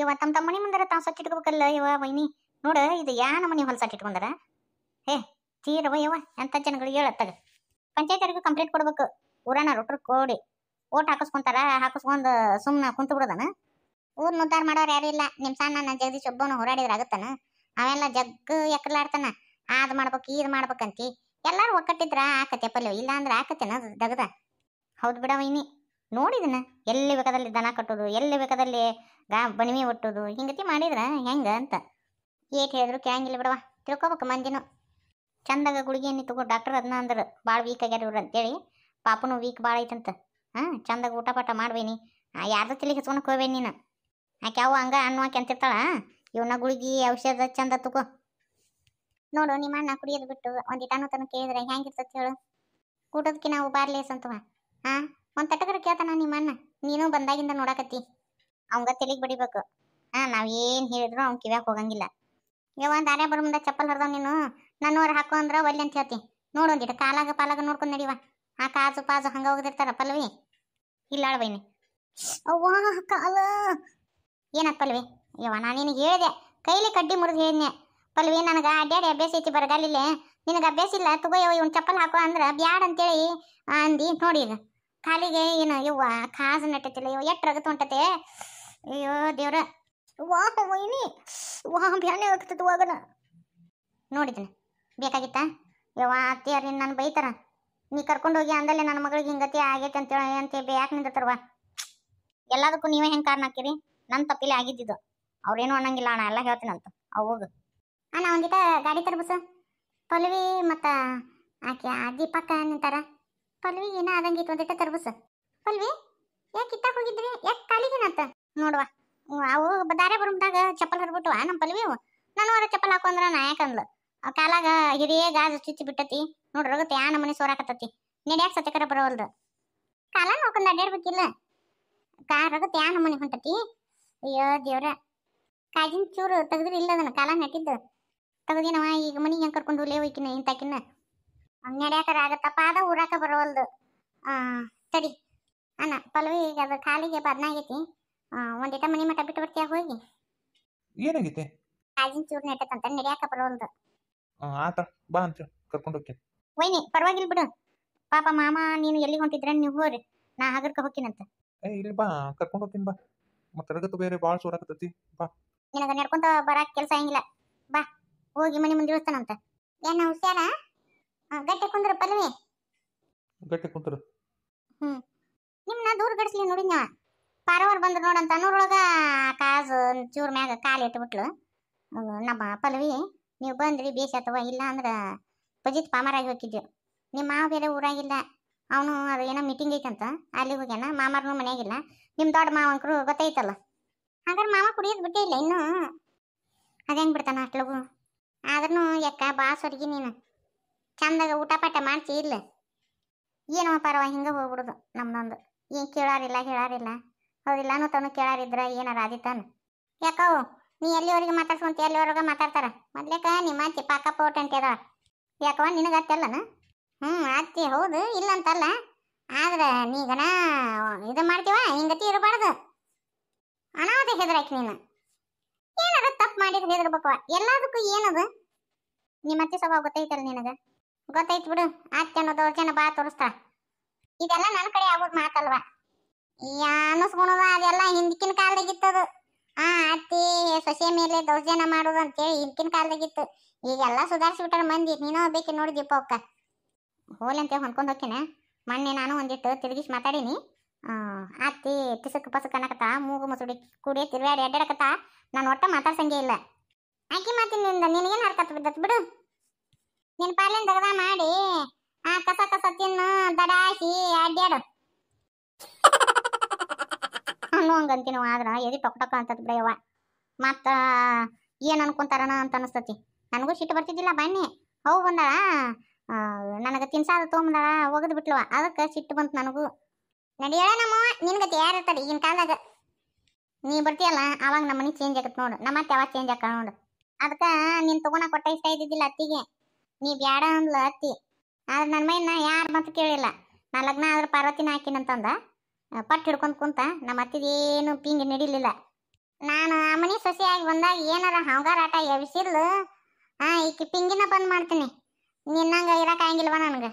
ಯವ್ವ ತಮ್ಮ ತಮ್ಮ ಮನೆ ಮುಂದಾರ ತಾವು ಸಚ್ಚಿಟ್ಕೋಬೇಕಲ್ಲ ಯವ್ವ ವೈನಿ ನೋಡು ಇದು ಯಾ ನಮ್ಮನೆ ಹೊಲಸಟ್ಟಿಟ್ಕೊಂಡಾರ ಹೇ ತೀರವ ಯವ್ವ ಎಂತ ಜನಗಳು ಹೇಳತ್ತಾಗ ಪಂಚಾಯತ್ರಿಗೂ ಕಂಪ್ಲೀಟ್ ಕೊಡ್ಬೇಕು ಊರನ ರೊಟ್ರು ಕೋಡಿ ಓಟ್ ಹಾಕಿಸ್ಕೊಂತಾರ ಹಾಕಿಸ್ಕೊಂಡು ಸುಮ್ಮನೆ ಕುಂತು ಬಿಡೋದನ ಊರ್ನ ಉದ್ದಾರ ಮಾಡೋರು ಯಾರು ಇಲ್ಲ ನಿಮ್ಮ ಸಣ್ಣ ನನ್ನ ಜಗದೀಶ್ ಒಬ್ಬನು ಹೋರಾಡಿದ್ರೆ ಅವೆಲ್ಲ ಜಗ್ ಎಕ್ಕಲಾಡ್ತಾನ ಅದು ಮಾಡ್ಬೇಕು ಇದು ಮಾಡ್ಬೇಕಂತಿ ಎಲ್ಲರೂ ಒಕ್ಕಟ್ಟಿದ್ರ ಆಕತ್ತೆ ಪಲ್ಯ ಇಲ್ಲ ಅಂದ್ರೆ ಆಕತೆನ ದಗದ ಹೌದು ಬಿಡ ವೈನಿ ನೋಡಿದನ ಎಲ್ಲಿ ಬೇಕಾದಲ್ಲಿ ದನ ಕಟ್ಟೋದು ಎಲ್ಲಿ ಬೇಕಾದಲ್ಲಿ ಗಾ ಬಣಿಮೆ ಒಟ್ಟೋದು ಹಿಂಗತಿ ಮಾಡಿದ್ರ ಹೆಂಗೆ ಅಂತ ಏಟ್ ಹೇಳಿದ್ರು ಕೇಳಂಗಿಲ್ಲ ಬಿಡವಾ ತಿಳ್ಕೊಬೇಕು ಮಂದಿನೂ ಚಂದಾಗ ಗುಳಿಗೆಯನ್ನು ತಗೋ ಡಾಕ್ಟರ್ ಅದನ್ನ ಅಂದ್ರೆ ಭಾಳ ವೀಕ್ ಆಗ್ಯಾರ ಇವ್ರು ಅಂತೇಳಿ ಪಾಪನು ವೀಕ್ ಭಾಳ ಐತಂತ ಹಾಂ ಚಂದಾಗ ಊಟ ಪಾಠ ಮಾಡ್ಬೇನಿ ಯಾರ್ದು ತಲೆಗೆ ಹಚ್ಕೊಳಕ್ಕೆ ಹೋಗ್ಬೇನಿ ನೀನು ಆಕೆ ಅವು ಹಂಗೆ ಅನ್ನೋ ಅಂತ ಅಂತಿರ್ತಾಳ ಇವನ್ನ ಗುಳಿಗೆ ಔಷಧ ಚಂದ ತಗೋ ನೋಡು ನಿಮ್ಮ ಅಣ್ಣ ಕುಡಿಯೋದು ಬಿಟ್ಟು ಒಂದು ಇಟಾನು ತನಕ ಕೇಳಿದ್ರೆ ಹೆಂಗಿರ್ತೈತೆ ಹೇಳು ಊಟದಕ್ಕೆ ನಾವು ಬಾರ್ಲೇಸ್ ಅಂತವ ಹಾಂ ಒಂದು ತಟಕರ ಕೇಳ್ತಾನ ನಿಮ್ಮನ್ನ ನೀನು ಬಂದಾಗಿಂದ ನೋಡಾಕತ್ತಿ ಅವಂಗ ತೆಲಿಗೆ ಬಡಿಬೇಕು ಹಾ ನಾವ್ ಏನ್ ಹೇಳಿದ್ರು ಅವ್ನ್ ಕಿವ್ಯಾಕ್ ಹೋಗಂಗಿಲ್ಲ ಇವ ಒಂದ್ ಆರ್ಯ ಬರ ಮುಂದ ಚಪ್ಪಲ್ ಹರಿದವ್ ನೀನು ನನ್ನವ್ರ ಹಾಕು ಅಂದ್ರ ಒಲ್ಲೆ ಅಂತ ಹೇಳ್ತಿ ನೋಡೊಂದಿಟ ಕಾಲಾಗ ಪಾಲಾಗ ನೋಡ್ಕೊಂಡು ನಡಿವ ಆ ಕಾಜು ಪಾಜು ಹಂಗ ಹೋಗದಿರ್ತಾರ ಪಲ್ವಿ ಇಲ್ಲಾಳ ಬೈನಿ ಅವ್ವಾ ಕಾಲ ಏನಕ್ ಪಲ್ವಿ ಯವ್ವ ನಾ ನಿನಗೆ ಹೇಳಿದೆ ಕೈಲಿ ಕಡ್ಡಿ ಮುರಿದು ಹೇಳಿದ್ನೆ ಪಲ್ವಿ ನನಗೆ ಅಡ್ಡಾಡಿ ಅಭ್ಯಾಸ ಐತಿ ಬರಗಾಲಿಲ್ಲ ನಿನಗೆ ಅಭ್ಯಾಸ ಇಲ್ಲ ತಗೋ ಇವ್ ಚಪ್ಪಲ್ ಹಾಕೋ ಅಂದ್ರೆ ಬ್ಯಾಡ ಅಂತೇಳಿ ಅಂದಿ ನೋಡಿ ಈಗ ಕಾಲಿಗೆ ಏನು ಇವ್ವ ಕಾಸು ನಟ್ಟತಿಲ್ಲ ಇವ ಎಷ್ಟು ರಗತ್ ಹೊಂಟತೆ ಅಯ್ಯೋ ದೇವ್ರ ವಾ ವೈನಿ ವಾ ಬ್ಯಾನೆ ಆಗ್ತದ ವಾಗನ ಬೇಕಾಗಿತ್ತಾ ಯವ್ವ ನಾನು ಬೈತಾರ ನೀ ಕರ್ಕೊಂಡು ಹೋಗಿ ಅಂದಲ್ಲೇ ನನ್ನ ಮಗಳಿಗೆ ಹಿಂಗತಿ ಆಗೈತೆ ಅಂತೇಳಿ ಅಂತ ಯಾಕೆ ನಿಂದತ್ತರ್ವ ಎಲ್ಲದಕ್ಕೂ ನೀವೇ ಹೆಂಗೆ ಕಾರಣ ಹಾಕಿರಿ ನನ್ನ ತಪ್ಪಿಲೆ ಆಗಿದ್ದಿದ್ದು ಅವ್ರೇನು ಅನ್ನಂಗಿಲ್ಲ ಅಣ್ಣ ಎಲ್ಲ ಹೇಳ್ತೀನಂತ ಅವಾಗ ಅಣ್ಣ ಒಂದಿತ ಗಾಡಿ ತರ್ಬಸ ಪಲ್ವಿ ಮತ್ತ ಆಕೆ ಪಕ್ಕ ನಿಂತಾರ ಪಲ್ವಿ ಏನ ಆದಂಗಿತ್ತು ಒಂದಿಟ್ಟ ತರ್ಬಸ ಪಲ್ವಿ ಯಾಕೆ ಕಿತ್ತಾಕ್ ಹೋಗಿದ್ರಿ ಯಾಕೆ ಕಾಲಿಗೇನಂತ ನೋಡುವ ಅವು ದಾರೆ ಬರುಮ್ದಾಗ ಚಪ್ಪಲ್ ಹರ್ಬಿಟ್ವ ನಮ್ಮ ಪಲ್ವಿ ಅವು ನಾನು ಅವರ ಚಪ್ಪಲ್ ಹಾಕೊಂಡ್ರ ನಾ ಯಾಕಂದ್ಲು ಆ ಕಾಲಾಗ ಹಿರಿಯ ಗಾಜು ಚುಚ್ಚಿ ಬಿಟ್ಟತಿ ನೋಡ್ರಿ ರಗತ್ ಯಾ ನಮ್ಮನೆ ಸೋರಾಕತ್ತತಿ ನಡ್ಯಾಕ ಸತ್ಯಕರ ಬರವಲ್ದು ಕಾಲ ನೋಡ್ಕೊಂಡ್ ಅಡ್ಡಾಡ್ಬೇಕಿಲ್ಲ ಕಾರ ರಗತ್ ಯಾ ನಮ್ಮನೆ ಹೊಂಟತಿ ಅಯ್ಯೋ ದೇವ್ರ ಕಾಜಿನ ಚೂರು ಇಲ್ಲ ಅದನ್ನ ಕಾಲ ನಟಿದ್ದು ತೆಗ್ದಿನವ ಈಗ ಮನಿಗೆ ಹೆಂಗ್ ಕರ್ಕೊಂಡು ಲೇ ಹೋಯ್ಕಿನ ಇಂತಾಕಿನ ನಡ್ಯಾಕರ ಆಗತ್ತಪ್ಪ ಅದ ಊರಾಕ ಬರವಲ್ದು ತಡಿ ಅಣ್ಣ ಪಲ್ವಿ ಈಗ ಅದು ಕಾಲಿಗೆ ಬದನಾಗೈತಿ ಒಂದಿಟ ಮನಿ ಮಠ ಬಿಟ್ಟು ಬರ್ತೀಯ ಹೋಗಿ ಏನಾಗೈತೆ ಕಾಜಿನ ಚೂರ್ ನೆಟ್ಟತಂತ ನಡ್ಯಾಕ ಬರವಲ್ದು ಆತ ಬಾ ಅಂತ ಕರ್ಕೊಂಡು ಹೋಗ್ತೀನಿ ಒಯ್ನಿ ಪರವಾಗಿಲ್ಲ ಬಿಡು ಪಾಪ ಮಾಮ ನೀನು ಎಲ್ಲಿಗೆ ಹೊಂಟಿದ್ರೆ ನೀವು ಹೋಗ್ರಿ ನಾ ಹಾಗರ್ಕ ಹೋಗ್ತೀನಂತ ಏ ಇಲ್ಲಿ ಬಾ ಕರ್ಕೊಂಡು ಹೋಗ್ತೀನಿ ಬಾ ಮತ್ತೆ ರಗತ್ತು ಬೇರೆ ಭಾಳ ಸೋರಾಕತ್ತೈತಿ ಬಾ ನಿನಗೆ ನಡ್ಕೊಂತ ಬರಾಕ್ ಕೆಲಸ ಆಗಿಲ್ಲ ಬಾ ಹೋಗಿ ಮನಿ ಮನೆ ಮುಂದಿರುತ್ತಾನಂತ ಏನ ಹುಷಾರಾ ಗಟ್ಟೆ ಕುಂದ್ರ ಪಲ್ವಿ ಗಟ್ಟೆ ಕುಂತ್ರ ಹ್ಮ್ ನಿಮ್ನ ದೂರ ಗಡಿಸ್ಲಿ ನಾ ಪಾರವರ್ ಬಂದ್ರು ನೋಡಂತ ನೂರೊಳಗ ಕಾಜು ಚೂರ್ ಮ್ಯಾಗ ಕಾಲು ಇಟ್ಬಿಟ್ಲು ನಮ್ಮ ಪಲ್ವಿ ನೀವು ಬಂದ್ರಿ ಬೇಷ ಅಥವಾ ಇಲ್ಲ ಅಂದ್ರೆ ಪಜಿತ್ ಪಾಮರಾಗಿ ಹೋಗಿದ್ವಿ ನಿಮ್ಮ ಮಾವ ಬೇರೆ ಊರಾಗಿಲ್ಲ ಅವನು ಅದು ಏನೋ ಮೀಟಿಂಗ್ ಐತಂತ ಅಲ್ಲಿಗೆ ಹೋಗ್ಯಾನ ಮಾಮಾರನು ಮನೆಯಾಗಿಲ್ಲ ನಿಮ್ಮ ದೊಡ್ಡ ಮಾವಂಕರು ಗೊತ್ತೈತಲ್ಲ ಹಂಗಾರೆ ಮಾವ ಕುಡಿಯೋದು ಬಿಟ್ಟೇ ಇಲ್ಲ ಇನ್ನೂ ಹೆಂಗೆ ಬಿಡ್ತಾನ ಅಟ್ಲಗು ಆದ್ರೂ ಯಾಕ ಬಾ ಸೊರ್ಗಿ ನೀನು ಚಂದಾಗ ಊಟ ಪಾಟ ಮಾಡಿಸಿ ಇಲ್ಲ ಏನು ಪರವ ಹಿಂಗೆ ಹೋಗ್ಬಿಡುದು ನಮ್ದೊಂದು ಏನು ಕೇಳಾರಿಲ್ಲ ಹೇಳಾರಿಲ್ಲ ಅವ್ರು ತಾನು ಕೇಳಾರಿದ್ರ ಏನಾರ ಆದಿತ್ತಾನು ಯಾಕವು ನೀ ಎಲ್ಲಿವರೆಗೆ ಮಾತಾಡ್ಸ್ಕೊಂತ ಎಲ್ಲಿವರೆಗೆ ಮಾತಾಡ್ತಾರ ಮೊದ್ಲೇಕ ನಿಮ್ಮ ಅಜ್ಜಿ ಪಾಕ ಪೋಟ್ ಅಂತಿದಾಳ ಯಾಕವ ನಿನಗೆ ಅತ್ತಲ್ಲನ ಹ್ಞೂ ಅತ್ತಿ ಹೌದು ಇಲ್ಲ ಅಂತಲ್ಲ ಆದ್ರೆ ನೀಗನ ಇದು ಮಾಡ್ತೀವ ಹಿಂಗತಿ ಇರಬಾರ್ದು ಅನಾಹುತ ಹೆದರಾಕಿ ನೀನು ಏನದ ತಪ್ಪು ಮಾಡಿದ್ರೆ ಹೆದರ್ಬೇಕವ ಎಲ್ಲದಕ್ಕೂ ಏನದು ನಿಮ್ಮ ಅತ್ತೆ ಸ್ವಭಾವ ಗೊತ್ತೈತಲ್ಲ ನಿನಗ ಗೊತ್ತಾಯ್ತು ಬಿಡು ಆತ್ಯನ ದೌರ್ಜನ್ಯ ಬಾ ತೋರಿಸ್ತಾ ಇದೆಲ್ಲ ನನ್ನ ಕಡೆ ಆಗೋದು ಮಾತಲ್ವಾ ಈ ಅದೆಲ್ಲ ಹಿಂದಿನ ಕಾಲದಾಗಿತ್ತದು ಆ ಅತ್ತಿ ಸೊಸೆ ಮೇಲೆ ದೌರ್ಜನ ಮಾಡೋದು ಅಂತೇಳಿ ಹಿಂದಿನ ಕಾಲದಾಗಿತ್ತು ಈಗೆಲ್ಲ ಸುಧಾರಿಸ್ಬಿಟ್ಟಾರ ಮಂದಿ ನೀನೋ ಬೇಕಿ ನೋಡಿ ದೀಪಕ್ಕ ಹೋಲಿ ಅಂತೇಳಿ ಹೊಂದ್ಕೊಂಡು ಹೋಗ್ತೀನಿ ಮೊನ್ನೆ ನಾನು ಒಂದಿಟ್ಟು ತಿರುಗಿಸಿ ಮಾತಾಡೀನಿ ಅತ್ತಿ ಪಿಸುಕ್ ಪಸಕ್ ಅನ್ನಕತ್ತ ಮೂಗು ಮುಸುಡಿ ಕುಡಿ ತಿರುಗಾಡಿ ಅಡ್ಡಾಡಕತ್ತ ನಾನು ಒಟ್ಟ ಮಾತಾಡ್ಸಂಗೆ ಇಲ್ಲ ಆಕಿ ಮಾತಿನಿಂದ ನಿನಗೇನು ಹರ್ಕತ್ ಬಿದ್ದತ್ ಬಿಡು ನಿನ್ ಪಾಲಿನ ದಗದ ಮಾಡಿ ಆ ಕಸ ಕಸ ತಿನ್ನು ದಡಾಯಿಸಿ ಅಡ್ಡಾಡು ಹಂಗ ಆದ್ರ ಎದಿ ಟೊಕ್ ಟೊಕ್ ಅಂತದ್ ಮತ್ತ ಏನ್ ಅನ್ಕೊಂತಾರಣ ಅಂತ ಅನಸ್ತತಿ ನನಗೂ ಸಿಟ್ಟು ಬರ್ತಿದ್ದಿಲ್ಲ ಬನ್ನಿ ಹೌ ಬಂದಳ ನನಗ ತಿನ್ಸಾದ ತೊಗೊಂಬಂದಾಳ ಒಗದ್ ಬಿಟ್ಲವ ಅದಕ್ಕೆ ಸಿಟ್ಟು ಬಂತು ನನಗೂ ನಡಿಯಳ ನಮ್ಮ ನಿನ್ಗತಿ ಯಾರು ಇರ್ತಾರೆ ಈಗಿನ ಕಾಲದಾಗ ನೀ ಬರ್ತೀಯಲ್ಲ ಅವಾಗ ನಮ್ಮನಿ ಚೇಂಜ್ ಆಗತ್ತೆ ನೋಡು ನಮ್ಮತ್ತೆ ಯಾವಾಗ ಚೇಂಜ್ ಆಗ ನೋಡು ಅದಕ್ಕೆ ನೀನು ತಗೋಣ ಕೊಟ್ಟ ಇಷ್ಟ ಇದ್ದಿದ್ದಿಲ್ಲ ಅತ್ತಿಗೆ ನೀ ಬ್ಯಾಡ ಅಂದ್ಲ ಅತ್ತಿ ಆದ್ರೆ ನನ್ನ ಮೈನ ಯಾರು ಮತ್ ಕೇಳಿಲ್ಲ ನಾ ಲಗ್ನ ಆದ್ರೆ ಪಾರ್ವತಿನ ಹಾಕಿನಂತಂದ ಪಟ್ ಹಿಡ್ಕೊಂಡ್ ಕುಂತ ನಮ್ಮ ಅತ್ತಿದೇನು ಪಿಂಗ್ ನಡಿಲಿಲ್ಲ ನಾನು ಆ ಸಸಿ ಆಗಿ ಬಂದಾಗ ಏನಾರ ಹಂಗಾರಾಟ ಎವಿಸಿಲ್ ಹಾ ಈಕಿ ಪಿಂಗಿನ ಬಂದ್ ಮಾಡ್ತೀನಿ ನಿನ್ನಂಗ ಇರಕ್ ಆಗಿಲ್ವ ನನಗೆ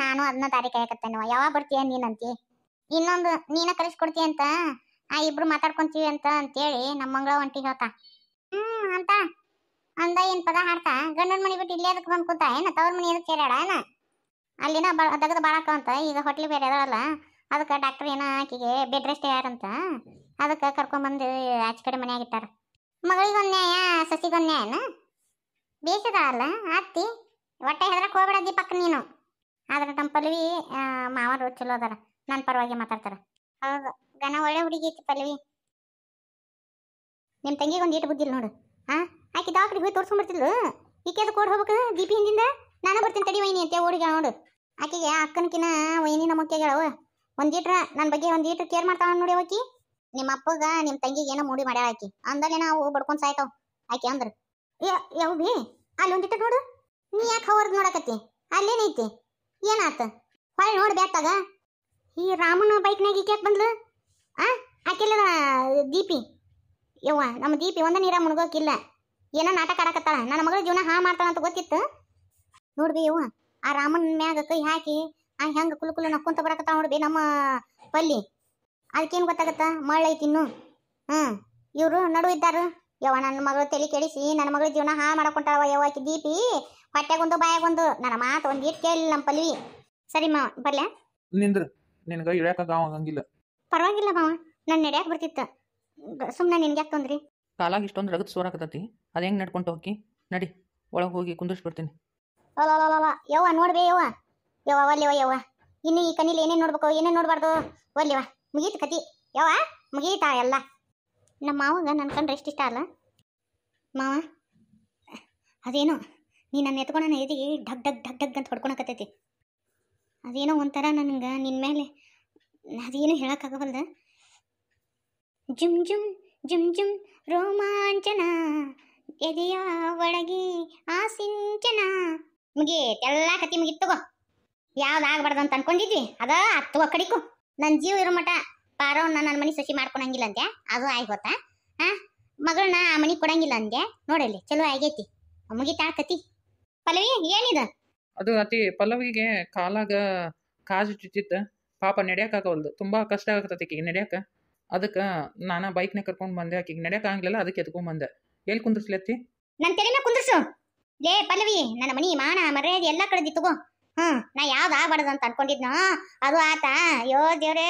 ನಾನು ಅದನ್ನ ದಾರಿ ಕಾಯಕತ್ತೇನೆ ಯಾವಾಗ ಬರ್ತೀಯ ನೀನಂತಿ ಇನ್ನೊಂದು ನೀನ ಕರೆಸ್ಕೊಡ್ತೀಯ ಅಂತ ಆ ಇಬ್ರು ಮಾತಾಡ್ಕೊಂತೀವಿ ಅಂತ ಅಂತೇಳಿ ನಮ್ಮ ಮಂಗಳ ಒಂಟಿಗೆ ಹೇಳ್ತಾ ಹ್ಮ್ ಅಂತ ಅಂದ ಏನ್ ಪದ ಹಾಡ್ತಾ ಗಂಡನ ಮನೆ ಬಿಟ್ಟು ಇಲ್ಲೇ ಅದಕ್ಕೆ ಬಂದು ಕೂತ ಏನ ತವ್ರ ಮನೆ ಅದಕ್ಕೆ ಸೇರ್ಯಾಡ ಏನ ಅಲ್ಲಿನ ದಗದು ಬಾಳಕ ಅಂತ ಈಗ ಹೋಟ್ಲಿಗೆ ಬೇರೆ ಅದಾವಲ್ಲ ಅದಕ್ಕೆ ಡಾಕ್ಟರ್ ಏನ ಆಕಿಗೆ ಬೆಡ್ ರೆಸ್ಟ್ ಯಾರಂತ ಅದಕ್ಕೆ ಕರ್ಕೊಂಬಂದು ಆಚೆ ಕಡೆ ಮನೆಯಾಗ ಇಟ್ಟಾರ ಮಗಳಿಗೊಂದು ನ್ಯಾಯ ಸಸಿಗೊಂದು ನ್ಯಾಯನ ಬೇಸದ ಅಲ್ಲ ಅತ್ತಿ ಹೊಟ್ಟೆ ಹೆದ್ರಕ್ಕೆ ಹೋಗ್ಬೇಡ ದೀಪಕ್ ನೀನು ಆದ್ರೆ ನಮ್ಮ ಪಲ್ವಿ ಮಾವರು ಚಲೋ ಅದಾರ ನನ್ನ ಪರವಾಗಿ ಮಾತಾಡ್ತಾರ ಹೌದು ಗಣ ಒಳ್ಳೆ ಹುಡುಗಿ ಐತಿ ಪಲ್ವಿ ನಿಮ್ಮ ತಂಗಿಗೆ ಒಂದು ಈಟು ನೋಡು ಹಾಂ ಆಕೆ ಡಾಕ್ಟ್ರಿಗೆ ಹೋಗಿ ತೋರಿಸ್ಕೊಂಡ್ಬರ್ತಿದ್ಲು ಈಕೆ ಕೋಡ್ ಹೋಗ್ಬೇಕು ದೀಪಿ ಹಿಂದಿಂದ ನಾನು ಬರ್ತೀನಿ ತಡಿ ವೈನಿ ಅಂತ ಓಡಿಗೆ ನೋಡು ಆಕೆಗೆ ಅಕ್ಕನಕಿನ ವೈನಿ ನಮ್ಮ ಒಂದು ಒಂದೀಟ್ರ ನನ್ನ ಬಗ್ಗೆ ಲೀಟ್ರ್ ಕೇರ್ ಮಾಡ್ತಾವ ನೋಡಿ ಅವಕಿ ನಿಮ್ಮ ಅಪ್ಪಗ ನಿಮ್ಮ ತಂಗಿಗೆ ಏನೋ ಮೂಡಿ ಮಾಡ್ಯಾಳ ಆಕಿ ಅಂದಲ್ಲಿ ನಾವು ಬಡ್ಕೊಂಡು ಸಾಯ್ತಾವ ಆಕೆ ಅಂದ್ರೆ ಯಾವ ಭೀ ಅಲ್ಲಿ ಒಂದಿಟ್ಟ ನೋಡು ನೀ ಯಾಕೆ ಹೊರಗೆ ನೋಡಕತ್ತಿ ಅಲ್ಲೇನೈತಿ ಏನಾತ ಹೊಳ್ಳಿ ನೋಡಿ ಬ್ಯಾತಾಗ ಈ ರಾಮನ ಬೈಕ್ನಾಗ ಈಕೆ ಬಂದ್ಲು ಆ ಆಕೆಲ್ಲ ದೀಪಿ ಯವ್ವ ನಮ್ಮ ದೀಪಿ ಒಂದ ನೀರ ಮುಳುಗೋಕಿಲ್ಲ ಏನೋ ನಾಟಕ ಆಡಕತ್ತಾಳ ನನ್ನ ಮಗಳ ಜೀವನ ಹಾ ಮಾಡ್ತಾಳ ಅಂತ ಗೊತ್ತಿತ್ತು ನೋಡ್ಬಿ ಇವ ಆ ರಾಮನ ಮ್ಯಾಗ ಕೈ ಹಾಕಿ ಆ ಹೆಂಗ ಕುಲು ಕುಲು ನಕ್ಕೊಂತ ಬರಕತ್ತಾಳ ನೋಡ್ಬಿ ನಮ್ಮ ಪಲ್ಲಿ ಅದಕ್ಕೇನು ಗೊತ್ತಾಗತ್ತ ಮಳೆ ಇನ್ನು ಹ್ಮ್ ಇವರು ನಡು ಇದ್ದಾರು ಯವ ನನ್ನ ಮಗಳು ತಲೆ ಕೆಡಿಸಿ ನನ್ನ ಮಗಳ ಜೀವನ ಹಾ ಮಾಡ್ಕೊಂತಾಳವ ಯವ ಆಕಿ ದೀಪಿ ಹೊಟ್ಟೆಗೊಂದು ಬಾಯಗೊಂದು ನನ್ನ ಮಾತು ಒಂದು ಇಟ್ ಕೇಳಿಲ್ಲ ನಮ್ಮ ಪಲ್ಲಿ ಸರಿ ಮಾವ ಬರ್ಲಾ ನಿಂದ್ರ ನಿನಗ ಇಳ್ಯಾಕ ಗಾವ ಪರವಾಗಿಲ್ಲ ಮಾವ ನನ್ನ ನಡೆಯಕ್ಕೆ ಬರ್ತಿತ್ತ ಸುಮ್ಮನೆ ನಿನ್ಗೆ ಯಾಕೆ ತೊಂದ್ರಿ ಕಾಲಾಗಿ ಇಷ್ಟೊಂದು ರಗತ್ ಸೋರಾಕತತಿ ಅದ ಹೆಂಗೆ ನಡ್ಕೊಂಡು ಹೋಗಿ ನಡಿ ಒಳಗೆ ಹೋಗಿ ಕುಂದರ್ಸಿ ಬರ್ತೀನಿ ಯವ್ವ ನೋಡ್ಬೇ ಯವ್ವ ಯವ್ವ ಯವ್ವ ಇನ್ನು ಈ ಕಣ್ಣಿಲಿ ಏನೇನು ನೋಡ್ಬೇಕು ಏನೇನು ನೋಡಬಾರ್ದು ಒಲ್ಲಿವ ಮುಗೀತು ಕತಿ ಯವ್ವ ಮುಗೀತಾ ಎಲ್ಲ ನಮ್ಮ ಮಾವಾಗ ನನ್ನ ಕಂಡ್ರೆ ಇಷ್ಟ ಅಲ್ಲ ಮಾವ ಅದೇನೋ ನೀ ನನ್ನ ಎತ್ಕೊಂಡು ಎದಿಗೆ ಢಗ್ ಢಗ್ ಢಗ್ ಢಗ್ ಅಂತ ಹೊಡ್ಕೊಳಕತ್ತೈತಿ ಅದೇನೋ ಒಂಥರ ನನಗೆ ನಿನ್ನ ಮೇಲೆ ಅದೇನೋ ಹೇಳೋಕ್ಕಾಗಬಲ್ದ ಜುಮ್ ಜುಮ್ ಜುಂ ಜುಂ ರೋಮಾಂಚನ ಎದೆಯ ಒಳಗೆ ಆಸಿಂಚನ ಮುಗೀತ್ ಎಲ್ಲ ಕತಿ ಮುಗಿತ್ತಗೋ ಯಾವ್ದಾಗಬಾರ್ದು ಅಂತ ಅನ್ಕೊಂಡಿದ್ವಿ ಅದ ಹತ್ತು ಕಡಿಕು ನನ್ನ ಜೀವ ಇರೋ ಮಠ ಪಾರವನ್ನ ನನ್ನ ಮನೆ ಸಸಿ ಮಾಡ್ಕೊಳಂಗಿಲ್ಲ ಅಂತೆ ಅದು ಆಗಿ ಗೊತ್ತಾ ಹಾ ಮಗಳನ್ನ ಆ ಮನೆ ಕೊಡಂಗಿಲ್ಲ ಅಂದೆ ನೋಡಲ್ಲಿ ಚಲೋ ಆಗೈತಿ ಮುಗಿತಾ ಕತಿ ಪಲ್ಲವಿ ಏನಿದ ಅದು ಅತಿ ಪಲ್ಲವಿಗೆ ಕಾಲಾಗ ಕಾಜು ಚುಚ್ಚಿತ್ತ ಪಾಪ ನಡೆಯಕ್ಕಾಗವಲ್ದು ತುಂಬಾ ಕಷ್ಟ ಆಗತ್ತೆ ನಡಿಯಾಕ ಅದಕ್ಕೆ ನಾನು ಬೈಕ್ನಾಗ ಕರ್ಕೊಂಡು ಬಂದೆ ಆಕಿಗೆ ನಡೆಯಕ್ಕೆ ಆಗಲಿಲ್ಲ ಅದಕ್ಕೆ ಎತ್ಕೊಂಡ್ ಬಂದೆ ಎಲ್ಲಿ ಕುಂದಿರ್ಸ್ಲತ್ತಿ ನನ್ನ ತಲೆನ ಕುಂದ್ರಸು ಲೇ ಪಲ್ಲವಿ ನನ್ನ ಮನಿ ಮಾನ ಮರ್ಯಾದೆ ಎಲ್ಲ ಕಡೆದಿ ತಗೋ ಹ್ಞೂ ನಾ ಯಾವ್ದು ಆಗ್ಬಾರ್ದು ಅಂತ ಅನ್ಕೊಂಡಿದ್ನೋ ಅದು ಆತ ಅಯ್ಯೋ ದೇವ್ರೇ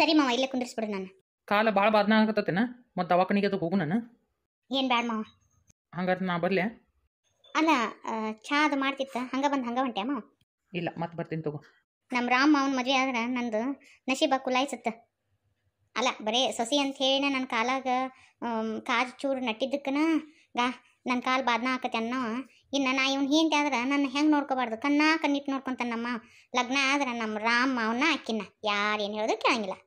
ಸರಿ ಮಾವ ಇಲ್ಲೇ ಕುಂದ್ರಿಸ್ಬಿಡು ನಾನು ಕಾಲ ಭಾಳ ಬಾದ್ನ ಆಗತ್ತೇನ ಮತ್ತು ದವಾಖಾನಿಗೆ ಅದಕ್ಕೆ ಹೋಗು ನಾನು ಏನ್ ಬ್ಯಾಡ ಮಾವ ಹಂಗಾದ್ರೆ ನಾ ಬರಲೇ ಅಲ್ಲ ಚಾ ಅದು ಮಾಡ್ತಿತ್ತ ಹಂಗ ಬಂದು ಹಂಗ ಹೊಂಟ್ಯಾ ಮಾವ ಇಲ್ಲ ಮತ್ತೆ ಬರ್ತೀನಿ ತಗೋ ನಮ್ಮ ರಾಮ ಅವನ ಮದುವೆ ಆದ್ರೆ ನಂದು ನಶೀಬ ಕುಲಾಯ್ಸತ್ತ ಅಲ್ಲ ಬರೇ ಸೊಸಿ ಅಂತ ಹೇಳಿನ ನನ್ನ ಕಾಲಾಗ ಕಾಜು ಚೂರು ನಟ್ಟಿದ್ದಕ್ಕನ ಗಾ ನನ್ನ ಕಾಲು ಬಾದ್ನ ಹಾಕತ್ತೆ ಅನ್ನೋ ಇನ್ನು ನಾ ಇವ್ನು ಹಿಂದೆ ಆದ್ರೆ ನನ್ನ ಹೆಂಗೆ ನೋಡ್ಕೋಬಾರ್ದು ಕಣ್ಣಾ ಕಣ್ಣಿಟ್ಟು ನೋಡ್ಕೊತಾನೆ ಲಗ್ನ ಆದ್ರೆ ನಮ್ಮ ರಾಮ ಅವನ್ನ ಆಕಿನ್ನ ಯಾರು ಏನು ಹೇಳೋದು ಕೇಳಂಗಿಲ್ಲ